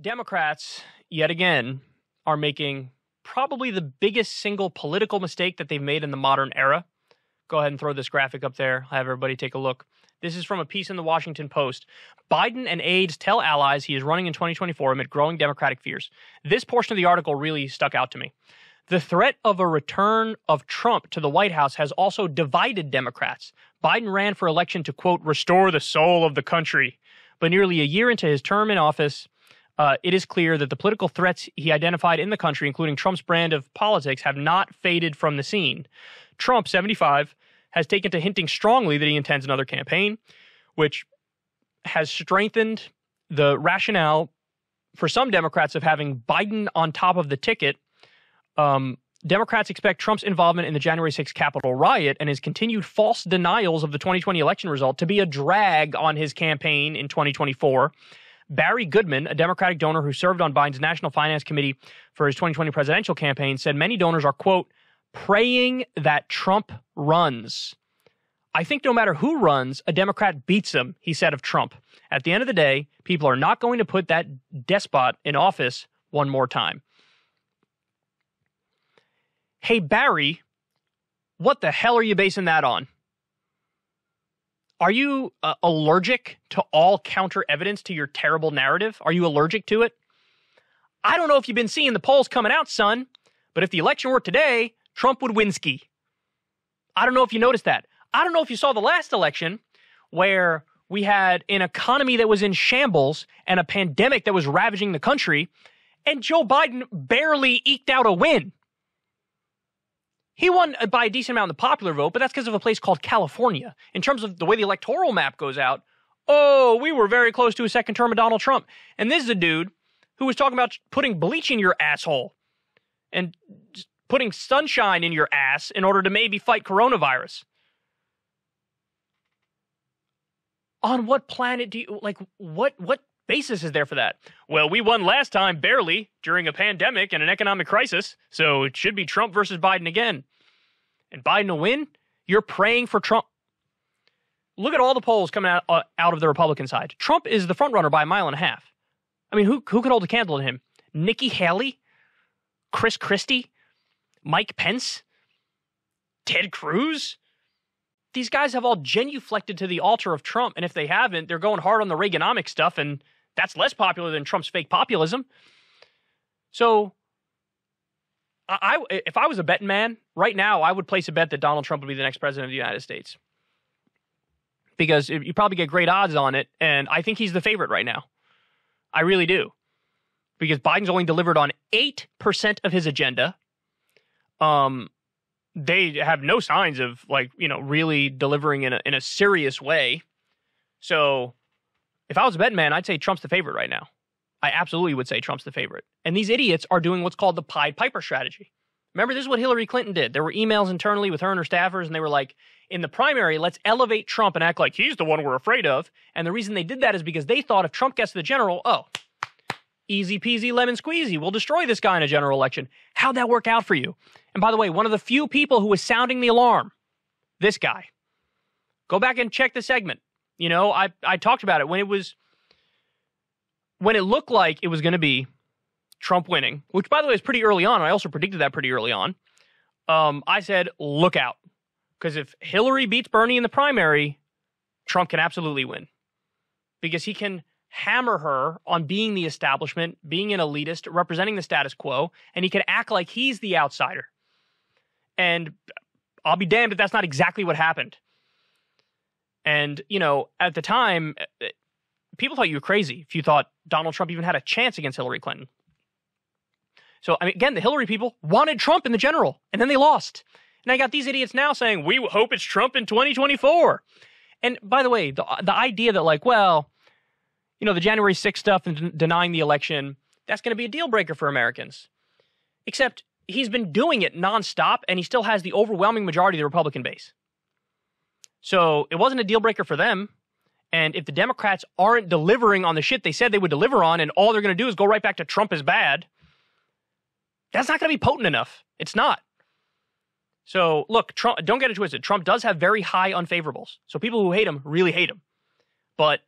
Democrats, yet again, are making probably the biggest single political mistake that they've made in the modern era. Go ahead and throw this graphic up there. I'll have everybody take a look. This is from a piece in the Washington Post. Biden and aides tell allies he is running in 2024 amid growing Democratic fears. This portion of the article really stuck out to me. The threat of a return of Trump to the White House has also divided Democrats. Biden ran for election to, quote, restore the soul of the country. But nearly a year into his term in office, uh, it is clear that the political threats he identified in the country, including Trump's brand of politics, have not faded from the scene. Trump, 75, has taken to hinting strongly that he intends another campaign, which has strengthened the rationale for some Democrats of having Biden on top of the ticket. Um, Democrats expect Trump's involvement in the January 6th Capitol riot and his continued false denials of the 2020 election result to be a drag on his campaign in 2024 Barry Goodman, a Democratic donor who served on Biden's National Finance Committee for his 2020 presidential campaign, said many donors are, quote, praying that Trump runs. I think no matter who runs, a Democrat beats him, he said of Trump. At the end of the day, people are not going to put that despot in office one more time. Hey, Barry, what the hell are you basing that on? Are you uh, allergic to all counter evidence to your terrible narrative? Are you allergic to it? I don't know if you've been seeing the polls coming out, son, but if the election were today, Trump would win ski. I don't know if you noticed that. I don't know if you saw the last election where we had an economy that was in shambles and a pandemic that was ravaging the country, and Joe Biden barely eked out a win. He won by a decent amount in the popular vote, but that's because of a place called California. In terms of the way the electoral map goes out, oh, we were very close to a second term of Donald Trump. And this is a dude who was talking about putting bleach in your asshole and putting sunshine in your ass in order to maybe fight coronavirus. On what planet do you like what what basis is there for that? Well, we won last time barely during a pandemic and an economic crisis, so it should be Trump versus Biden again and Biden will win, you're praying for Trump. Look at all the polls coming out, uh, out of the Republican side. Trump is the frontrunner by a mile and a half. I mean, who, who could hold a candle to him? Nikki Haley, Chris Christie, Mike Pence, Ted Cruz? These guys have all genuflected to the altar of Trump, and if they haven't, they're going hard on the Reaganomic stuff, and that's less popular than Trump's fake populism. So I, if I was a betting man right now, I would place a bet that Donald Trump would be the next president of the United States because you probably get great odds on it, and I think he's the favorite right now. I really do because Biden's only delivered on eight percent of his agenda. Um, they have no signs of like you know really delivering in a in a serious way. So, if I was a betting man, I'd say Trump's the favorite right now. I absolutely would say Trump's the favorite. And these idiots are doing what's called the Pied Piper strategy. Remember, this is what Hillary Clinton did. There were emails internally with her and her staffers, and they were like, in the primary, let's elevate Trump and act like he's the one we're afraid of. And the reason they did that is because they thought if Trump gets to the general, oh, easy peasy lemon squeezy, we'll destroy this guy in a general election. How'd that work out for you? And by the way, one of the few people who was sounding the alarm, this guy. Go back and check the segment. You know, I, I talked about it when it was when it looked like it was going to be Trump winning, which by the way is pretty early on. I also predicted that pretty early on. Um, I said, look out. Because if Hillary beats Bernie in the primary, Trump can absolutely win. Because he can hammer her on being the establishment, being an elitist, representing the status quo, and he can act like he's the outsider. And I'll be damned if that's not exactly what happened. And, you know, at the time, people thought you were crazy if you thought Donald Trump even had a chance against Hillary Clinton. So, I mean, again, the Hillary people wanted Trump in the general, and then they lost. And I got these idiots now saying, we hope it's Trump in 2024. And by the way, the, the idea that, like, well, you know, the January 6th stuff and denying the election, that's going to be a deal breaker for Americans. Except he's been doing it nonstop, and he still has the overwhelming majority of the Republican base. So it wasn't a deal breaker for them. And if the Democrats aren't delivering on the shit they said they would deliver on, and all they're going to do is go right back to Trump is bad, that's not going to be potent enough. It's not. So look, Trump, don't get it twisted. Trump does have very high unfavorables. So people who hate him really hate him. But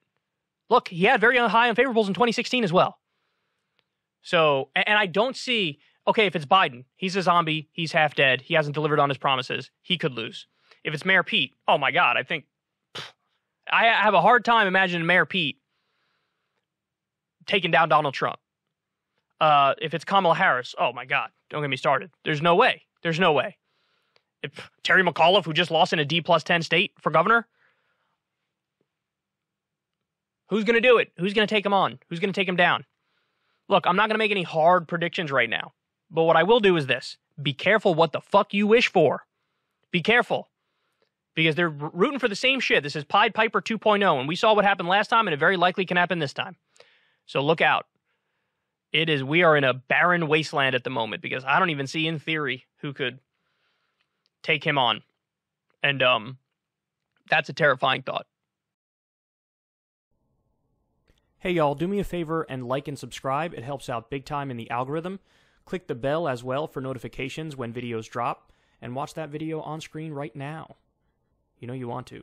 look, he had very high unfavorables in 2016 as well. So, and I don't see, okay, if it's Biden, he's a zombie, he's half dead, he hasn't delivered on his promises, he could lose. If it's Mayor Pete, oh my God, I think I have a hard time imagining Mayor Pete taking down Donald Trump. Uh, if it's Kamala Harris, oh my God, don't get me started. There's no way. There's no way. If Terry McAuliffe, who just lost in a D plus 10 state for governor, who's going to do it? Who's going to take him on? Who's going to take him down? Look, I'm not going to make any hard predictions right now, but what I will do is this be careful what the fuck you wish for. Be careful because they're rooting for the same shit. This is Pied Piper 2.0, and we saw what happened last time, and it very likely can happen this time. So look out. It is we are in a barren wasteland at the moment because I don't even see in theory who could take him on, and um, that's a terrifying thought. Hey y'all, do me a favor and like and subscribe. It helps out big time in the algorithm. Click the bell as well for notifications when videos drop, and watch that video on screen right now you know you want to.